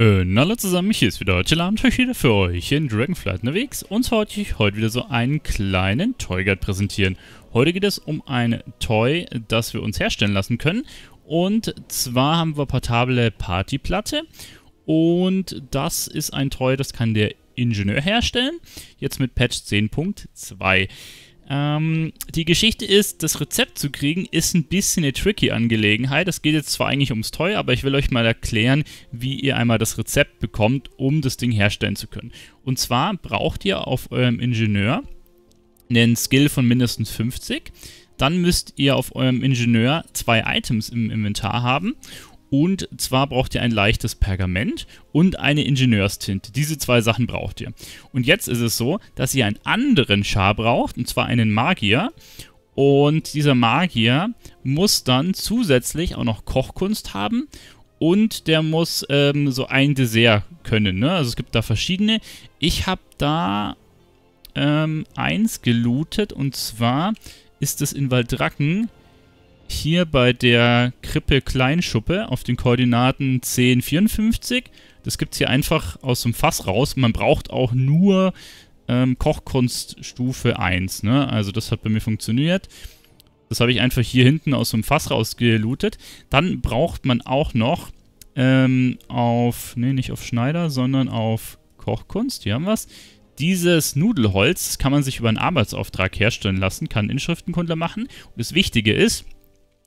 Äh, hallo zusammen, mich hier ist wieder heute Abend wieder für euch in Dragonflight unterwegs und zwar wollte ich heute wieder so einen kleinen Toy Guide präsentieren. Heute geht es um ein Toy, das wir uns herstellen lassen können und zwar haben wir portable Partyplatte und das ist ein Toy, das kann der Ingenieur herstellen, jetzt mit Patch 10.2. Ähm, die Geschichte ist, das Rezept zu kriegen, ist ein bisschen eine tricky Angelegenheit. Es geht jetzt zwar eigentlich ums Toy, aber ich will euch mal erklären, wie ihr einmal das Rezept bekommt, um das Ding herstellen zu können. Und zwar braucht ihr auf eurem Ingenieur einen Skill von mindestens 50. Dann müsst ihr auf eurem Ingenieur zwei Items im Inventar haben und zwar braucht ihr ein leichtes Pergament und eine Ingenieurstinte. Diese zwei Sachen braucht ihr. Und jetzt ist es so, dass ihr einen anderen Schar braucht, und zwar einen Magier. Und dieser Magier muss dann zusätzlich auch noch Kochkunst haben und der muss ähm, so ein Dessert können. Ne? Also es gibt da verschiedene. Ich habe da ähm, eins gelootet und zwar ist es in Waldracken hier bei der Krippe Kleinschuppe auf den Koordinaten 1054. Das gibt es hier einfach aus dem Fass raus. Man braucht auch nur ähm, Kochkunststufe 1. Ne? Also das hat bei mir funktioniert. Das habe ich einfach hier hinten aus dem Fass rausgelootet. Dann braucht man auch noch ähm, auf, ne nicht auf Schneider, sondern auf Kochkunst. Hier haben wir es. Dieses Nudelholz kann man sich über einen Arbeitsauftrag herstellen lassen, kann Inschriftenkundler machen. Und das Wichtige ist,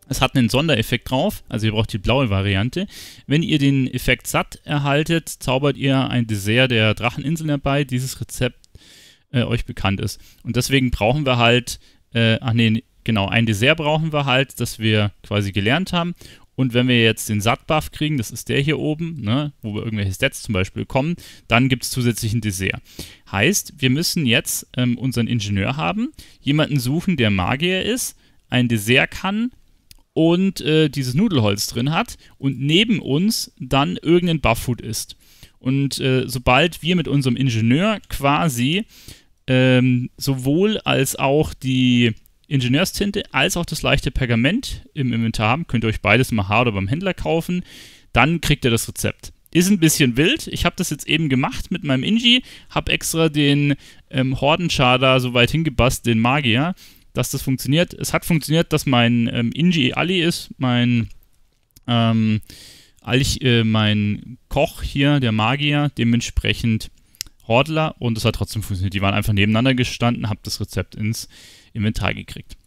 es hat einen Sondereffekt drauf, also ihr braucht die blaue Variante. Wenn ihr den Effekt satt erhaltet, zaubert ihr ein Dessert der Dracheninsel herbei, dieses Rezept äh, euch bekannt ist. Und deswegen brauchen wir halt, äh, ach nee, genau, ein Dessert brauchen wir halt, das wir quasi gelernt haben. Und wenn wir jetzt den Satt-Buff kriegen, das ist der hier oben, ne, wo wir irgendwelche Stats zum Beispiel bekommen, dann gibt es zusätzlich ein Dessert. Heißt, wir müssen jetzt ähm, unseren Ingenieur haben, jemanden suchen, der Magier ist, ein Dessert kann, und äh, dieses Nudelholz drin hat und neben uns dann irgendein Bufffood ist. Und äh, sobald wir mit unserem Ingenieur quasi ähm, sowohl als auch die Ingenieurstinte als auch das leichte Pergament im Inventar haben, könnt ihr euch beides im Hard oder beim Händler kaufen, dann kriegt ihr das Rezept. Ist ein bisschen wild. Ich habe das jetzt eben gemacht mit meinem Ingi, habe extra den ähm, Hordenschader so weit hingebast, den Magier, dass das funktioniert. Es hat funktioniert, dass mein ähm, Inji Ali ist, mein, ähm, Ali, äh, mein Koch hier, der Magier, dementsprechend Hordler und es hat trotzdem funktioniert. Die waren einfach nebeneinander gestanden, habe das Rezept ins Inventar gekriegt.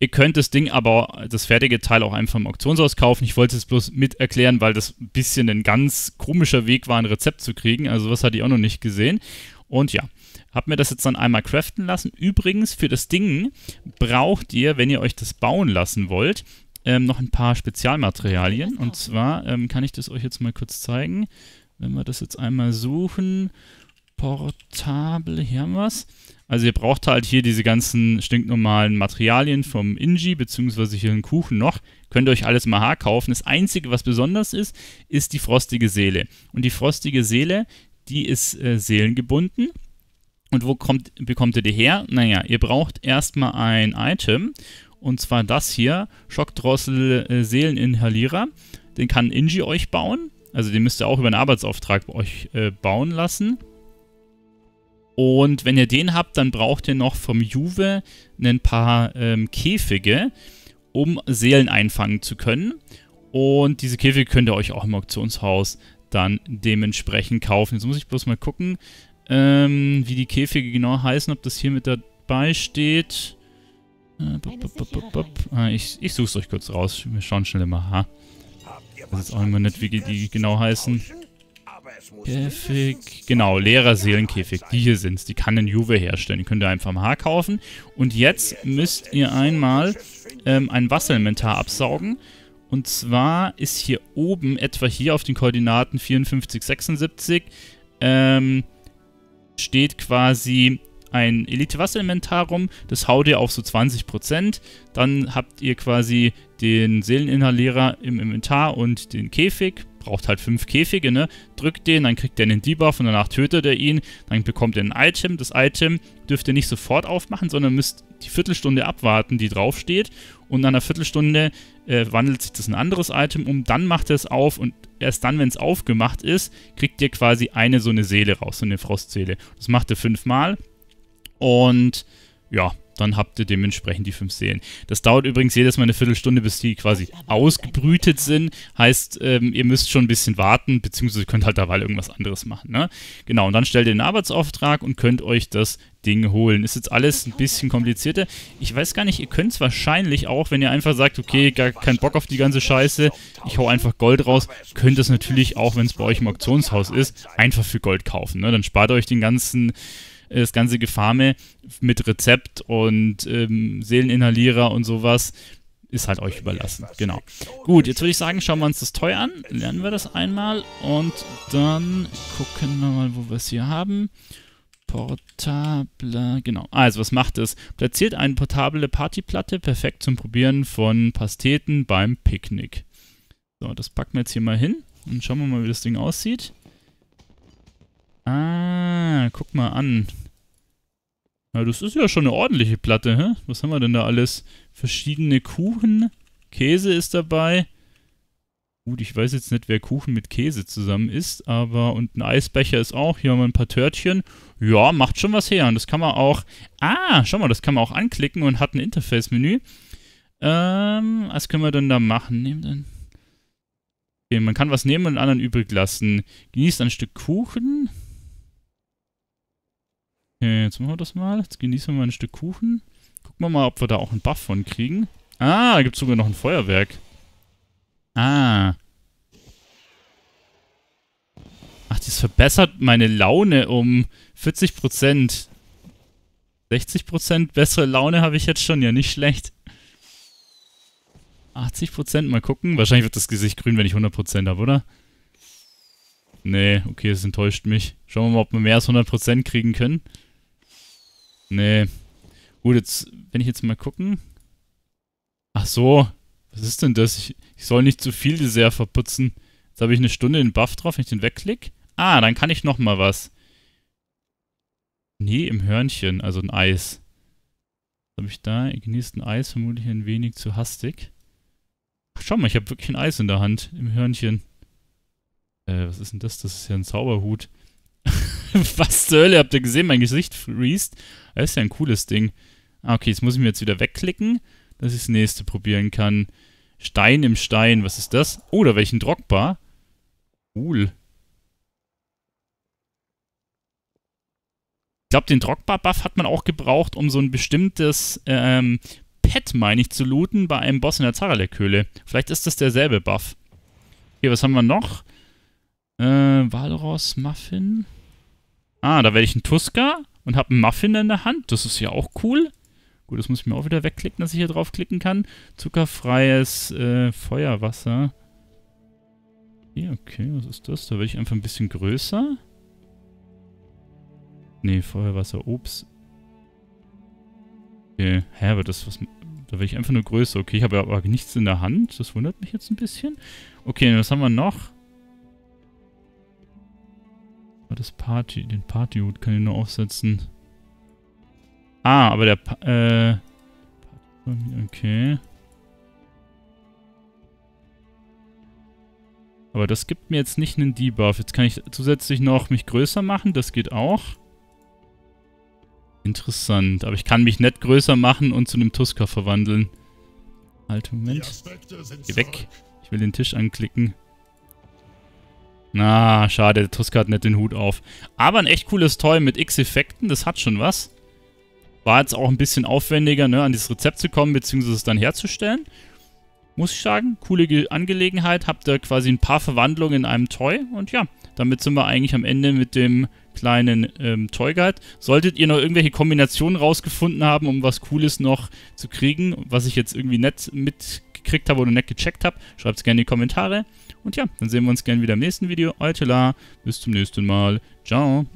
Ihr könnt das Ding aber, das fertige Teil auch einfach im Auktionshaus kaufen. Ich wollte es bloß mit erklären, weil das ein bisschen ein ganz komischer Weg war, ein Rezept zu kriegen. Also was hatte ich auch noch nicht gesehen. Und ja, hab mir das jetzt dann einmal craften lassen. Übrigens, für das Ding braucht ihr, wenn ihr euch das bauen lassen wollt, ähm, noch ein paar Spezialmaterialien. Und genau. zwar ähm, kann ich das euch jetzt mal kurz zeigen. Wenn wir das jetzt einmal suchen. Portable, hier haben wir es. Also ihr braucht halt hier diese ganzen stinknormalen Materialien vom Inji, beziehungsweise hier einen Kuchen noch. Könnt ihr euch alles mal H kaufen. Das Einzige, was besonders ist, ist die frostige Seele. Und die frostige Seele, die ist äh, seelengebunden. Und wo kommt, bekommt ihr die her? Naja, ihr braucht erstmal ein Item. Und zwar das hier, Schockdrossel äh, Seeleninhalierer. Den kann Inji euch bauen. Also den müsst ihr auch über einen Arbeitsauftrag bei euch äh, bauen lassen. Und wenn ihr den habt, dann braucht ihr noch vom Juve ein paar ähm, Käfige, um Seelen einfangen zu können. Und diese Käfige könnt ihr euch auch im Auktionshaus dann dementsprechend kaufen. Jetzt muss ich bloß mal gucken. Ähm, wie die Käfige genau heißen, ob das hier mit dabei steht. Äh, ah, ich ich such's euch kurz raus. Wir schauen schnell mal. Ha. Das ist auch immer nicht, wie die genau heißen. Käfig. Genau, leerer Seelenkäfig. Die hier sind's. Die kann in Juve herstellen. Die könnt ihr einfach mal kaufen. Und jetzt müsst ihr einmal ähm, ein Wasserelementar absaugen. Und zwar ist hier oben, etwa hier auf den Koordinaten 54, 76, ähm, steht quasi ein Elite-Wasser-Inventar rum, das haut ihr auf so 20%. Dann habt ihr quasi den Seeleninhalierer im Inventar und den Käfig braucht halt fünf Käfige, ne? Drückt den, dann kriegt er einen Debuff und danach tötet er ihn. Dann bekommt er ein Item. Das Item dürft ihr nicht sofort aufmachen, sondern müsst die Viertelstunde abwarten, die draufsteht. Und nach einer Viertelstunde äh, wandelt sich das in ein anderes Item um. Dann macht er es auf und erst dann, wenn es aufgemacht ist, kriegt ihr quasi eine so eine Seele raus, so eine Frostseele. Das macht er fünfmal. Und ja, dann habt ihr dementsprechend die fünf Seelen. Das dauert übrigens jedes Mal eine Viertelstunde, bis die quasi ausgebrütet sind. Heißt, ähm, ihr müsst schon ein bisschen warten, beziehungsweise könnt halt dabei irgendwas anderes machen. Ne? Genau, und dann stellt ihr den Arbeitsauftrag und könnt euch das Ding holen. Ist jetzt alles ein bisschen komplizierter. Ich weiß gar nicht, ihr könnt es wahrscheinlich auch, wenn ihr einfach sagt, okay, gar keinen Bock auf die ganze Scheiße, ich hau einfach Gold raus, könnt es natürlich auch, wenn es bei euch im Auktionshaus ist, einfach für Gold kaufen. Ne? Dann spart ihr euch den ganzen äh, das ganze Gefarme mit Rezept und ähm, Seeleninhalierer und sowas ist halt euch überlassen. Genau. Gut, jetzt würde ich sagen, schauen wir uns das Toy an, lernen wir das einmal und dann gucken wir mal, wo wir es hier haben. Portable, genau. Also, was macht es? Platziert eine portable Partyplatte, perfekt zum Probieren von Pasteten beim Picknick. So, das packen wir jetzt hier mal hin und schauen wir mal, wie das Ding aussieht. Ah, guck mal an. Na, das ist ja schon eine ordentliche Platte, hä? Was haben wir denn da alles? Verschiedene Kuchen. Käse ist dabei. Gut, ich weiß jetzt nicht, wer Kuchen mit Käse zusammen isst, aber und ein Eisbecher ist auch. Hier haben wir ein paar Törtchen. Ja, macht schon was her. Und das kann man auch. Ah, schau mal, das kann man auch anklicken und hat ein Interface-Menü. Ähm, was können wir denn da machen? Nehmen dann. Okay, man kann was nehmen und einen anderen übrig lassen. Genießt ein Stück Kuchen. Okay, jetzt machen wir das mal. Jetzt genießen wir mal ein Stück Kuchen. Gucken wir mal, ob wir da auch einen Buff von kriegen. Ah, da gibt es sogar noch ein Feuerwerk. Ah. Ach, das verbessert meine Laune um 40%. 60% bessere Laune habe ich jetzt schon, ja, nicht schlecht. 80%, mal gucken. Wahrscheinlich wird das Gesicht grün, wenn ich 100% habe, oder? Nee, okay, das enttäuscht mich. Schauen wir mal, ob wir mehr als 100% kriegen können. Nee. Gut, jetzt, wenn ich jetzt mal gucken. Ach so, was ist denn das? Ich, ich soll nicht zu viel Dessert verputzen. Jetzt habe ich eine Stunde den Buff drauf, wenn ich den wegklicke. Ah, dann kann ich nochmal was. Nee, im Hörnchen, also ein Eis. Was habe ich da? Ich genießt ein Eis, vermutlich ein wenig zu hastig. Ach, schau mal, ich habe wirklich ein Eis in der Hand, im Hörnchen. Äh, was ist denn das? Das ist ja ein Zauberhut. was zur Hölle? Habt ihr gesehen, mein Gesicht freest? Das ist ja ein cooles Ding. Ah, okay, jetzt muss ich mir jetzt wieder wegklicken, dass ich das nächste probieren kann. Stein im Stein, was ist das? Oh, da welchen Drockbar. Cool. Ich glaube, den drockbar buff hat man auch gebraucht, um so ein bestimmtes ähm, Pet, meine ich, zu looten bei einem Boss in der Zaralek-Höhle. Vielleicht ist das derselbe Buff. Okay, was haben wir noch? Äh, Walros Muffin. Ah, da werde ich ein Tusker und habe einen Muffin in der Hand. Das ist ja auch cool. Gut, das muss ich mir auch wieder wegklicken, dass ich hier draufklicken kann. Zuckerfreies äh, Feuerwasser. Hier, ja, okay, was ist das? Da werde ich einfach ein bisschen größer. Ne, Feuerwasser, Obst. Okay, hä, aber das, was... Da werde ich einfach nur größer. Okay, ich habe aber nichts in der Hand. Das wundert mich jetzt ein bisschen. Okay, was haben wir noch? Aber das Party, den Partyhut kann ich nur aufsetzen. Ah, aber der, pa äh, okay. Aber das gibt mir jetzt nicht einen Debuff. Jetzt kann ich zusätzlich noch mich größer machen, das geht auch. Interessant, aber ich kann mich nicht größer machen und zu einem Tusker verwandeln. Halt, Moment. Geh weg. Ich will den Tisch anklicken. Na, ah, schade, der Tusk hat nicht den Hut auf. Aber ein echt cooles Toy mit X-Effekten, das hat schon was. War jetzt auch ein bisschen aufwendiger, ne, an dieses Rezept zu kommen, beziehungsweise es dann herzustellen. Muss ich sagen, coole Ge Angelegenheit. Habt ihr quasi ein paar Verwandlungen in einem Toy. Und ja, damit sind wir eigentlich am Ende mit dem kleinen ähm, Toy Guide. Solltet ihr noch irgendwelche Kombinationen rausgefunden haben, um was Cooles noch zu kriegen, was ich jetzt irgendwie nett mitgekriegt habe oder nett gecheckt habe, schreibt es gerne in die Kommentare. Und ja, dann sehen wir uns gerne wieder im nächsten Video. Euer Tela, bis zum nächsten Mal. Ciao.